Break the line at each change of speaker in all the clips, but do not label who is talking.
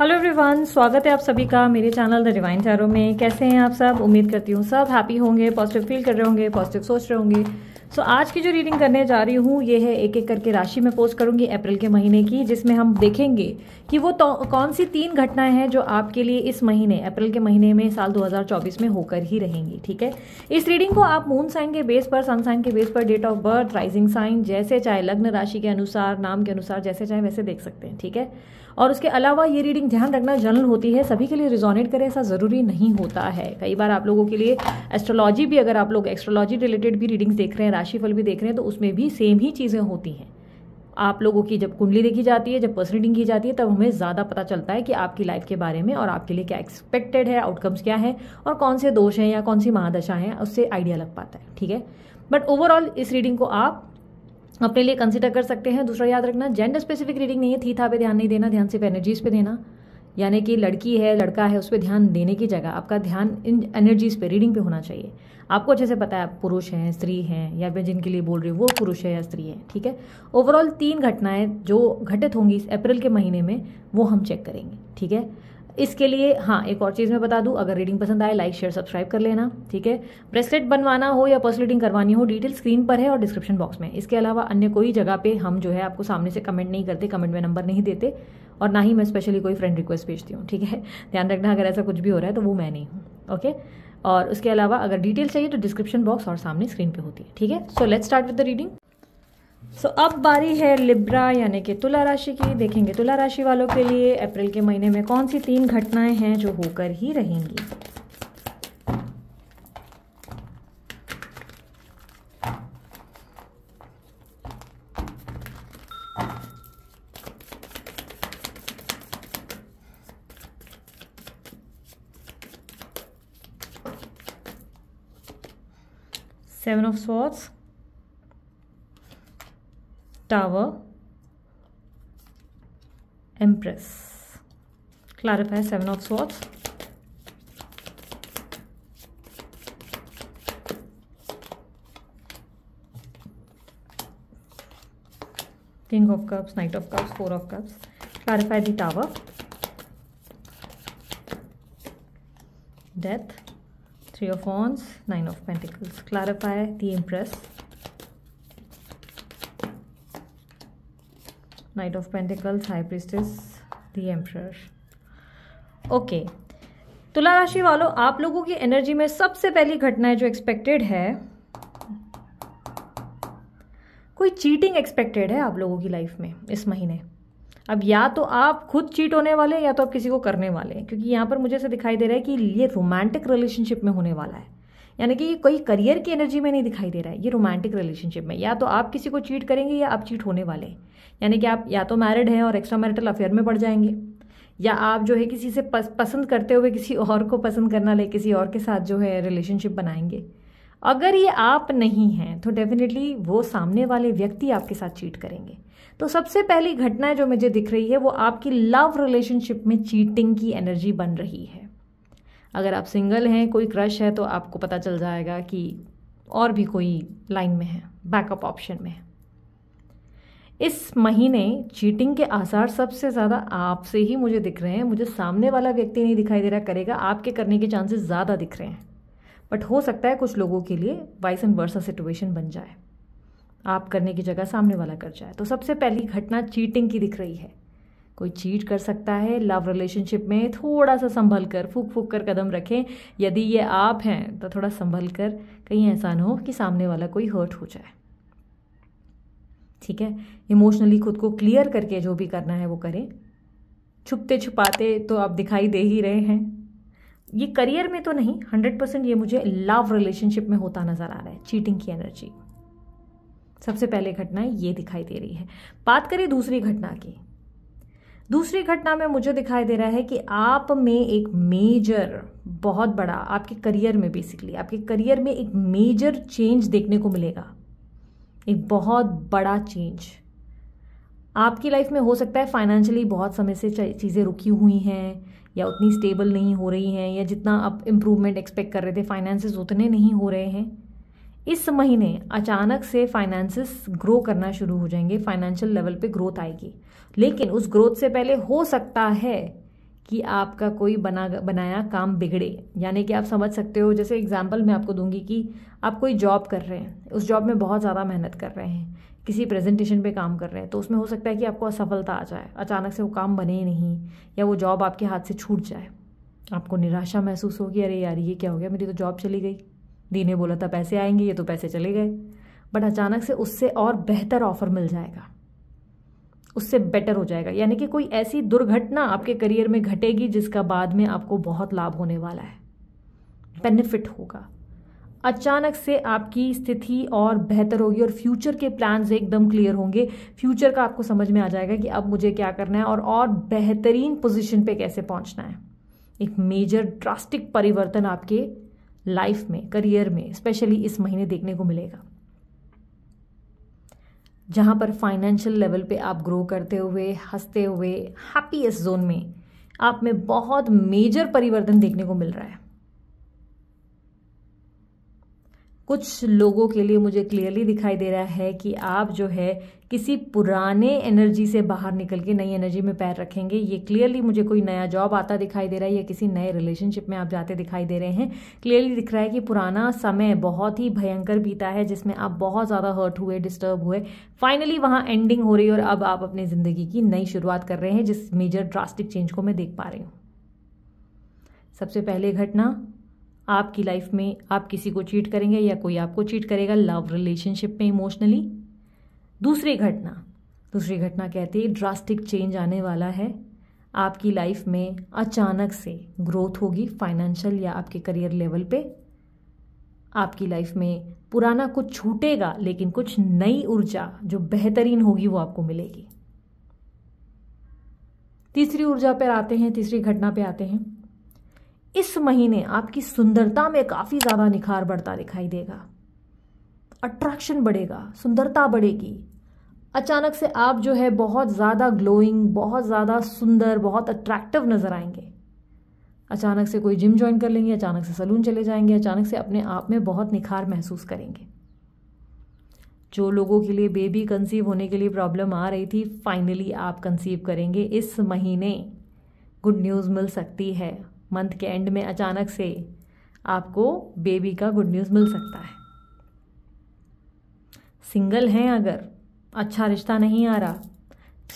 Hello everyone स्वागत है आप सभी का मेरे चैनल द डिवाइन चारों में कैसे हैं आप सब उम्मीद करती हूँ सब हैप्पी होंगे पॉजिटिव फील कर रहे होंगे पॉजिटिव सोच रहे होंगे सो so, आज की जो रीडिंग करने जा रही हूँ ये है एक एक करके राशि में पोस्ट करूँगी अप्रैल के महीने की जिसमें हम देखेंगे कि वो तो, कौन सी तीन घटनाएं हैं जो आपके लिए इस महीने अप्रैल के महीने में साल 2024 में होकर ही रहेंगी ठीक है इस रीडिंग को आप मून साइन के बेस पर सन साइन के बेस पर date of birth rising sign जैसे चाहे लग्न राशि के अनुसार नाम के अनुसार जैसे चाहे वैसे देख सकते हैं ठीक है और उसके अलावा ये रीडिंग ध्यान रखना जनरल होती है सभी के लिए रिजोनेट करे ऐसा ज़रूरी नहीं होता है कई बार आप लोगों के लिए एस्ट्रोलॉजी भी अगर आप लोग एस्ट्रोलॉजी रिलेटेड भी रीडिंग्स देख रहे हैं राशिफल भी देख रहे हैं तो उसमें भी सेम ही चीज़ें होती हैं आप लोगों की जब कुंडली देखी जाती है जब पर्सन रीडिंग की जाती है तब हमें ज़्यादा पता चलता है कि आपकी लाइफ के बारे में और आपके लिए क्या एक्सपेक्टेड है आउटकम्स क्या है और कौन से दोष हैं या कौन सी महादशा हैं उससे आइडिया लग पाता है ठीक है बट ओवरऑल इस रीडिंग को आप अपने लिए कंसिडर कर सकते हैं दूसरा याद रखना जेंडर स्पेसिफिक रीडिंग नहीं है थी था पे ध्यान नहीं देना ध्यान सिर्फ एनर्जीज पे देना यानी कि लड़की है लड़का है उस पर ध्यान देने की जगह आपका ध्यान इन एनर्जीज़ पे रीडिंग पे होना चाहिए आपको अच्छे से पता है आप पुरुष हैं स्त्री हैं या मैं जिनके लिए बोल रही हूँ वो पुरुष है या स्त्री है ठीक है ओवरऑल तीन घटनाएं जो घटित होंगी इस अप्रैल के महीने में वो हम चेक करेंगे ठीक है इसके लिए हाँ एक और चीज़ मैं बता दूँ अगर रीडिंग पसंद आए लाइक शेयर सब्सक्राइब कर लेना ठीक है ब्रेसलेट बनवाना हो या पर्स रीडिंग करवानी हो डिटेल स्क्रीन पर है और डिस्क्रिप्शन बॉक्स में इसके अलावा अन्य कोई जगह पे हम जो है आपको सामने से कमेंट नहीं करते कमेंट में नंबर नहीं देते और ना ही मैं स्पेशली कोई फ्रेंड रिक्वेस्ट भेजती हूँ ठीक है ध्यान रखना अगर ऐसा कुछ भी हो रहा है तो वो मैं नहीं हूँ ओके और उसके अलावा अगर डिटेल चाहिए तो डिस्क्रिप्शन बॉक्स और सामने स्क्रीन पे होती है ठीक है so let's start with the reading so अब बारी है लिब्रा यानी कि तुला राशि की देखेंगे तुला राशि वालों के लिए अप्रैल के महीने में कौन सी तीन घटनाएं हैं जो होकर ही रहेंगी seven of swords tower empress clarify seven of swords king of cups knight of cups four of cups clarify the tower death Three of Wands, Nine of Pentacles. Clarify the Empress. Knight of Pentacles, High Priestess, the Emperor. okay. तुला राशि वालों आप लोगों की energy में सबसे पहली घटना है जो एक्सपेक्टेड है कोई चीटिंग एक्सपेक्टेड है आप लोगों की लाइफ में इस महीने अब या तो आप खुद चीट होने वाले हैं या तो आप किसी को करने वाले हैं क्योंकि यहाँ पर मुझे ऐसा दिखाई दे रहा है कि ये रोमांटिक रिलेशनशिप में होने वाला है यानी कि ये कोई करियर की एनर्जी में नहीं दिखाई दे रहा है ये रोमांटिक रिलेशनशिप में या तो आप किसी को चीट करेंगे या आप चीट होने वाले हैं यानी कि आप या तो मैरिड हैं और एक्स्ट्रा मैरिटल अफेयर में पड़ जाएंगे या आप जो है किसी से पस, पसंद करते हुए किसी और को पसंद करना ले किसी और के साथ जो है रिलेशनशिप बनाएंगे अगर ये आप नहीं हैं तो डेफिनेटली वो सामने वाले व्यक्ति आपके साथ चीट करेंगे तो सबसे पहली घटना जो मुझे दिख रही है वो आपकी लव रिलेशनशिप में चीटिंग की एनर्जी बन रही है अगर आप सिंगल हैं कोई क्रश है तो आपको पता चल जाएगा कि और भी कोई लाइन में है बैकअप ऑप्शन में है इस महीने चीटिंग के आसार सबसे ज़्यादा आपसे ही मुझे दिख रहे हैं मुझे सामने वाला व्यक्ति नहीं दिखाई दे रहा करेगा आपके करने के चांसेस ज़्यादा दिख रहे हैं बट हो सकता है कुछ लोगों के लिए वाइस एंड वर्सा सिचुएशन बन जाए आप करने की जगह सामने वाला कर जाए तो सबसे पहली घटना चीटिंग की दिख रही है कोई चीट कर सकता है लव रिलेशनशिप में थोड़ा सा संभल कर फूक फूक कर कदम रखें यदि ये आप हैं तो थोड़ा संभल कर कहीं ऐसा ना हो कि सामने वाला कोई हर्ट हो जाए ठीक है इमोशनली खुद को क्लियर करके जो भी करना है वो करें छुपते छुपाते तो आप दिखाई दे ही रहे हैं ये करियर में तो नहीं हंड्रेड परसेंट ये मुझे लव रिलेशनशिप में होता नज़र आ रहा है चीटिंग की एनर्जी सबसे पहले घटना ये दिखाई दे रही है बात करें दूसरी घटना की दूसरी घटना में मुझे दिखाई दे रहा है कि आप में एक मेजर बहुत बड़ा आपके करियर में बेसिकली आपके करियर में एक मेजर चेंज देखने को मिलेगा एक बहुत बड़ा चेंज आपकी लाइफ में हो सकता है फाइनेंशियली बहुत समय से चीज़ें रुकी हुई हैं या उतनी स्टेबल नहीं हो रही हैं या जितना आप इम्प्रूवमेंट एक्सपेक्ट कर रहे थे फाइनेंसेस उतने नहीं हो रहे हैं इस महीने अचानक से फाइनेंसेस ग्रो करना शुरू हो जाएंगे फाइनेंशियल लेवल पे ग्रोथ आएगी लेकिन उस ग्रोथ से पहले हो सकता है कि आपका कोई बना बनाया काम बिगड़े यानी कि आप समझ सकते हो जैसे एग्जाम्पल मैं आपको दूंगी कि आप कोई जॉब कर रहे हैं उस जॉब में बहुत ज़्यादा मेहनत कर रहे हैं किसी प्रेजेंटेशन पे काम कर रहे हैं तो उसमें हो सकता है कि आपको असफलता आ जाए अचानक से वो काम बने ही नहीं या वो जॉब आपके हाथ से छूट जाए आपको निराशा महसूस होगी अरे यार ये क्या हो गया मेरी तो जॉब चली गई दी ने बोला था पैसे आएंगे ये तो पैसे चले गए बट अचानक से उससे और बेहतर ऑफर मिल जाएगा उससे बेटर हो जाएगा यानी कि कोई ऐसी दुर्घटना आपके करियर में घटेगी जिसका बाद में आपको बहुत लाभ होने वाला है बेनिफिट होगा अचानक से आपकी स्थिति और बेहतर होगी और फ्यूचर के प्लान्स एकदम क्लियर होंगे फ्यूचर का आपको समझ में आ जाएगा कि अब मुझे क्या करना है और और बेहतरीन पोजीशन पे कैसे पहुंचना है एक मेजर ड्रास्टिक परिवर्तन आपके लाइफ में करियर में स्पेशली इस महीने देखने को मिलेगा जहाँ पर फाइनेंशियल लेवल पे आप ग्रो करते हुए हंसते हुए हैप्पीएस्ट जोन में आप में बहुत मेजर परिवर्तन देखने को मिल रहा है कुछ लोगों के लिए मुझे क्लियरली दिखाई दे रहा है कि आप जो है किसी पुराने एनर्जी से बाहर निकल के नई एनर्जी में पैर रखेंगे ये क्लियरली मुझे कोई नया जॉब आता दिखाई दे रहा है या किसी नए रिलेशनशिप में आप जाते दिखाई दे रहे हैं क्लियरली दिख रहा है कि पुराना समय बहुत ही भयंकर बीता है जिसमें आप बहुत ज़्यादा हर्ट हुए डिस्टर्ब हुए फाइनली वहाँ एंडिंग हो रही है और अब आप अपनी ज़िंदगी की नई शुरुआत कर रहे हैं जिस मेजर ड्रास्टिक चेंज को मैं देख पा रही हूँ सबसे पहले घटना आपकी लाइफ में आप किसी को चीट करेंगे या कोई आपको चीट करेगा लव रिलेशनशिप में इमोशनली दूसरी घटना दूसरी घटना कहती है ड्रास्टिक चेंज आने वाला है आपकी लाइफ में अचानक से ग्रोथ होगी फाइनेंशियल या आपके करियर लेवल पे आपकी लाइफ में पुराना कुछ छूटेगा लेकिन कुछ नई ऊर्जा जो बेहतरीन होगी वो आपको मिलेगी तीसरी ऊर्जा पर आते हैं तीसरी घटना पे आते हैं इस महीने आपकी सुंदरता में काफ़ी ज़्यादा निखार बढ़ता दिखाई देगा अट्रैक्शन बढ़ेगा सुंदरता बढ़ेगी अचानक से आप जो है बहुत ज़्यादा ग्लोइंग बहुत ज़्यादा सुंदर बहुत अट्रैक्टिव नज़र आएंगे अचानक से कोई जिम ज्वाइन कर लेंगे अचानक से सलून चले जाएंगे अचानक से अपने आप में बहुत निखार महसूस करेंगे जो लोगों के लिए बेबी कंसीव होने के लिए प्रॉब्लम आ रही थी फाइनली आप कंसीव करेंगे इस महीने गुड न्यूज़ मिल सकती है मंथ के एंड में अचानक से आपको बेबी का गुड न्यूज़ मिल सकता है सिंगल हैं अगर अच्छा रिश्ता नहीं आ रहा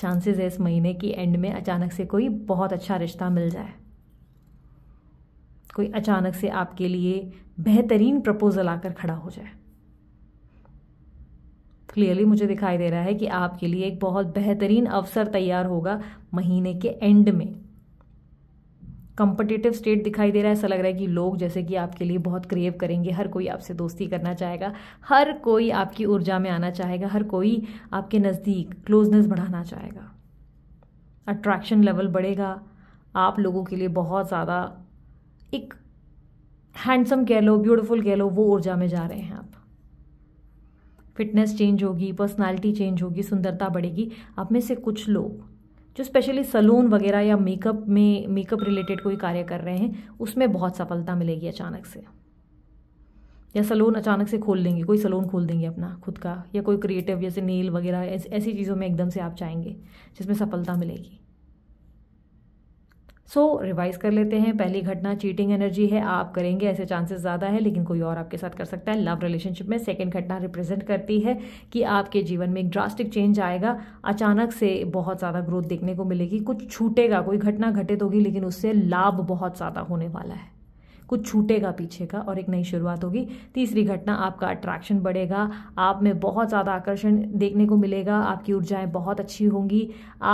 चांसेस है इस महीने की एंड में अचानक से कोई बहुत अच्छा रिश्ता मिल जाए कोई अचानक से आपके लिए बेहतरीन प्रपोजल आकर खड़ा हो जाए क्लियरली मुझे दिखाई दे रहा है कि आपके लिए एक बहुत बेहतरीन अवसर तैयार होगा महीने के एंड में कंपटिटिव स्टेट दिखाई दे रहा है ऐसा लग रहा है कि लोग जैसे कि आपके लिए बहुत क्रिएव करेंगे हर कोई आपसे दोस्ती करना चाहेगा हर कोई आपकी ऊर्जा में आना चाहेगा हर कोई आपके नज़दीक क्लोजनेस बढ़ाना चाहेगा अट्रैक्शन लेवल बढ़ेगा आप लोगों के लिए बहुत ज़्यादा एक हैंडसम कह लो ब्यूटिफुल कह लो वो ऊर्जा में जा रहे हैं आप फिटनेस चेंज होगी पर्सनालिटी चेंज होगी सुंदरता बढ़ेगी आप में से कुछ लोग जो स्पेशली सलून वगैरह या मेकअप में मेकअप रिलेटेड कोई कार्य कर रहे हैं उसमें बहुत सफलता मिलेगी अचानक से या सलून अचानक से खोल देंगे कोई सलून खोल देंगे अपना खुद का या कोई क्रिएटिव जैसे नेल वगैरह ऐसी चीज़ों में एकदम से आप चाहेंगे जिसमें सफलता मिलेगी सो so, रिवाइज कर लेते हैं पहली घटना चीटिंग एनर्जी है आप करेंगे ऐसे चांसेस ज़्यादा है लेकिन कोई और आपके साथ कर सकता है लव रिलेशनशिप में सेकेंड घटना रिप्रेजेंट करती है कि आपके जीवन में एक ड्रास्टिक चेंज आएगा अचानक से बहुत ज़्यादा ग्रोथ देखने को मिलेगी कुछ छूटेगा कोई घटना घटित होगी लेकिन उससे लाभ बहुत ज़्यादा होने वाला है कुछ छूटेगा पीछे का और एक नई शुरुआत होगी तीसरी घटना आपका अट्रैक्शन बढ़ेगा आप में बहुत ज़्यादा आकर्षण देखने को मिलेगा आपकी ऊर्जाएं बहुत अच्छी होंगी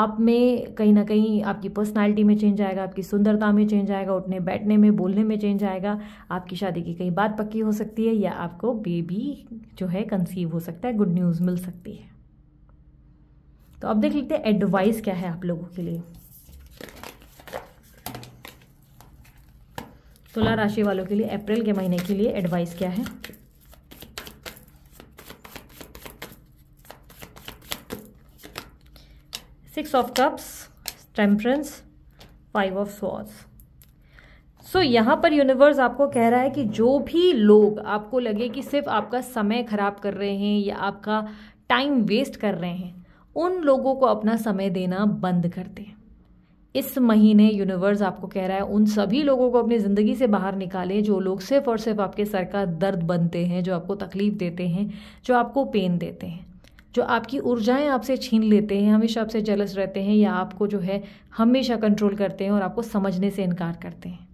आप में कहीं ना कहीं आपकी पर्सनैलिटी में चेंज आएगा आपकी सुंदरता में चेंज आएगा उठने बैठने में बोलने में चेंज आएगा आपकी शादी की कहीं बात पक्की हो सकती है या आपको बेबी जो है कंसीव हो सकता है गुड न्यूज़ मिल सकती है तो अब देख लेते हैं एडवाइस क्या है आप लोगों के लिए तुला राशि वालों के लिए अप्रैल के महीने के लिए एडवाइस क्या है six of cups temperance five of सॉस सो यहाँ पर यूनिवर्स आपको कह रहा है कि जो भी लोग आपको लगे कि सिर्फ आपका समय ख़राब कर रहे हैं या आपका टाइम वेस्ट कर रहे हैं उन लोगों को अपना समय देना बंद कर दें इस महीने यूनिवर्स आपको कह रहा है उन सभी लोगों को अपनी ज़िंदगी से बाहर निकालें जो लोग सिर्फ और सिर्फ आपके सर का दर्द बनते हैं जो आपको तकलीफ़ देते हैं जो आपको पेन देते हैं जो आपकी ऊर्जाएं आपसे छीन लेते हैं हमेशा आपसे जलस रहते हैं या आपको जो है हमेशा कंट्रोल करते हैं और आपको समझने से इनकार करते हैं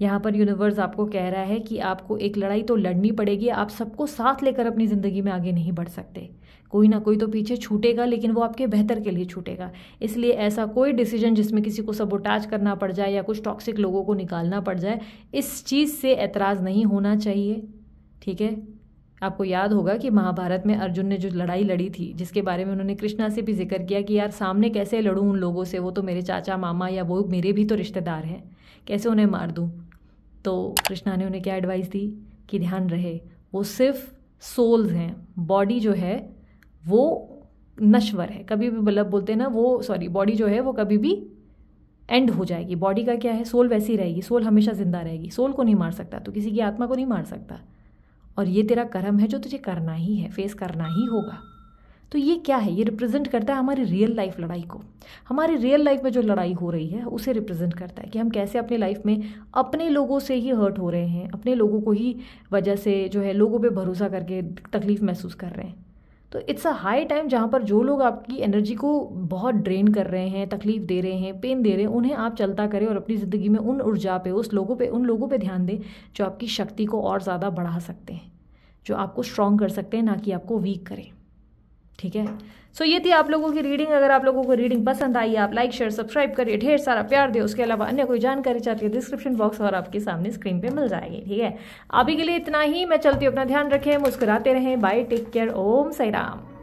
यहाँ पर यूनिवर्स आपको कह रहा है कि आपको एक लड़ाई तो लड़नी पड़ेगी आप सबको साथ लेकर अपनी ज़िंदगी में आगे नहीं बढ़ सकते कोई ना कोई तो पीछे छूटेगा लेकिन वो आपके बेहतर के लिए छूटेगा इसलिए ऐसा कोई डिसीजन जिसमें किसी को सबोटाज करना पड़ जाए या कुछ टॉक्सिक लोगों को निकालना पड़ जाए इस चीज़ से ऐतराज़ नहीं होना चाहिए ठीक है आपको याद होगा कि महाभारत में अर्जुन ने जो लड़ाई लड़ी थी जिसके बारे में उन्होंने कृष्णा से भी जिक्र किया कि यार सामने कैसे लड़ूँ उन लोगों से वो तो मेरे चाचा मामा या वो मेरे भी तो रिश्तेदार हैं कैसे उन्हें मार दूँ तो कृष्णा ने उन्हें क्या एडवाइस दी कि ध्यान रहे वो सिर्फ सोल्स हैं बॉडी जो है वो नश्वर है कभी भी मतलब बोलते हैं ना वो सॉरी बॉडी जो है वो कभी भी एंड हो जाएगी बॉडी का क्या है सोल वैसी रहेगी सोल हमेशा ज़िंदा रहेगी सोल को नहीं मार सकता तो किसी की आत्मा को नहीं मार सकता और ये तेरा कर्म है जो तुझे करना ही है फेस करना ही होगा तो ये क्या है ये रिप्रेजेंट करता है हमारी रियल लाइफ लड़ाई को हमारी रियल लाइफ में जो लड़ाई हो रही है उसे रिप्रेजेंट करता है कि हम कैसे अपने लाइफ में अपने लोगों से ही हर्ट हो रहे हैं अपने लोगों को ही वजह से जो है लोगों पे भरोसा करके तकलीफ़ महसूस कर रहे हैं तो इट्स अ हाई टाइम जहाँ पर जो लोग आपकी एनर्जी को बहुत ड्रेन कर रहे हैं तकलीफ दे रहे हैं पेन दे रहे हैं उन्हें आप चलता करें और अपनी ज़िंदगी में उन ऊर्जा पे उस लोगों पे उन लोगों पे ध्यान दें जो आपकी शक्ति को और ज़्यादा बढ़ा सकते हैं जो आपको स्ट्रॉन्ग कर सकते हैं ना कि आपको वीक करें ठीक है सो so, ये थी आप लोगों की रीडिंग अगर आप लोगों को रीडिंग पसंद आई आप लाइक शेयर सब्सक्राइब करिए ढेर सारा प्यार दे उसके अलावा अन्य कोई जानकारी चाहती है डिस्क्रिप्शन बॉक्स और आपके सामने स्क्रीन पे मिल जाएगी ठीक है अभी के लिए इतना ही मैं चलती हूँ अपना ध्यान रखें मुस्कुराते रहें bye take care Om Sai Ram